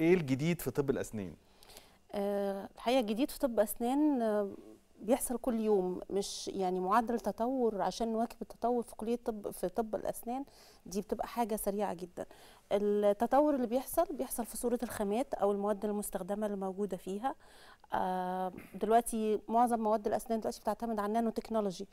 ايه الجديد في طب الاسنان آه، الحقيقه الجديد في طب اسنان آه، بيحصل كل يوم مش يعني معدل تطور عشان نواكب التطور في كليه طب في طب الاسنان دي بتبقى حاجه سريعه جدا التطور اللي بيحصل بيحصل في صوره الخامات او المواد المستخدمه اللي موجوده فيها آه، دلوقتي معظم مواد الاسنان دلوقتي بتعتمد على النانو تكنولوجي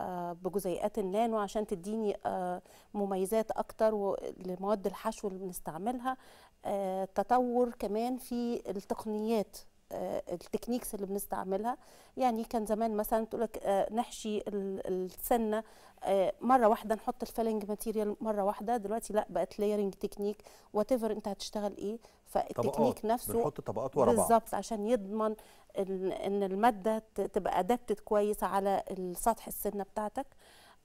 آه، بجزيئات النانو عشان تديني آه، مميزات اكتر لمواد الحشو اللي بنستعملها آه، تطور كمان في التقنيات آه، التكنيكس اللي بنستعملها يعني كان زمان مثلا تقول لك آه، نحشي السنه آه، مره واحده نحط الفيلنج ماتيريال مره واحده دلوقتي لا بقت ليرنج تكنيك وات انت هتشتغل ايه فالتكنيك نفسه بنحط طبقات ورا بعض بالظبط عشان يضمن ان الماده تبقى ادابتد كويس على السطح السنه بتاعتك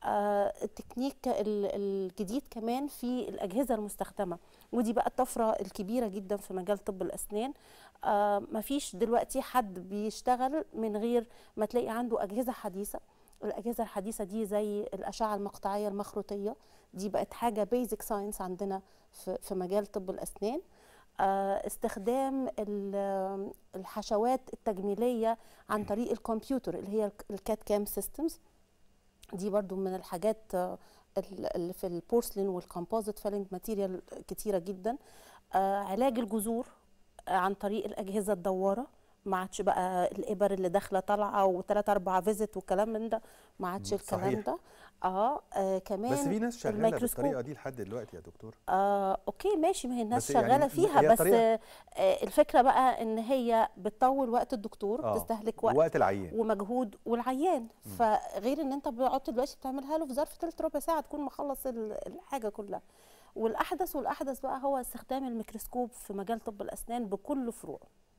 آه، التكنيك الجديد كمان في الأجهزة المستخدمة ودي بقى الطفرة الكبيرة جدا في مجال طب الأسنان آه، مفيش دلوقتي حد بيشتغل من غير ما تلاقي عنده أجهزة حديثة الأجهزة الحديثة دي زي الأشعة المقطعية المخروطية دي بقت حاجة بيزك ساينس عندنا في مجال طب الأسنان آه، استخدام الحشوات التجميلية عن طريق الكمبيوتر اللي هي الكات كام سيستمز دي برضو من الحاجات آه، اللي في البورسلين والكومبوزيت فيلنج ماتيريال كتيره جدا آه، علاج الجذور آه، عن طريق الاجهزه الدواره ما عادش بقى الابر اللي داخله طالعه وثلاث اربع فيزت والكلام من ده ما عادش الكلام ده اه, آه كمان بس في ناس شغاله بالطريقه دي لحد دلوقتي يا دكتور اه اوكي ماشي ما هي الناس يعني شغاله يعني فيها بس آه الفكره بقى ان هي بتطول وقت الدكتور آه بتستهلك وقت وقت العيان ومجهود والعيان م. فغير ان انت بتقعد دلوقتي بتعملها له في ظرف ثلث ربع ساعه تكون مخلص الحاجه كلها والاحدث والاحدث بقى هو استخدام الميكروسكوب في مجال طب الاسنان بكل فروعه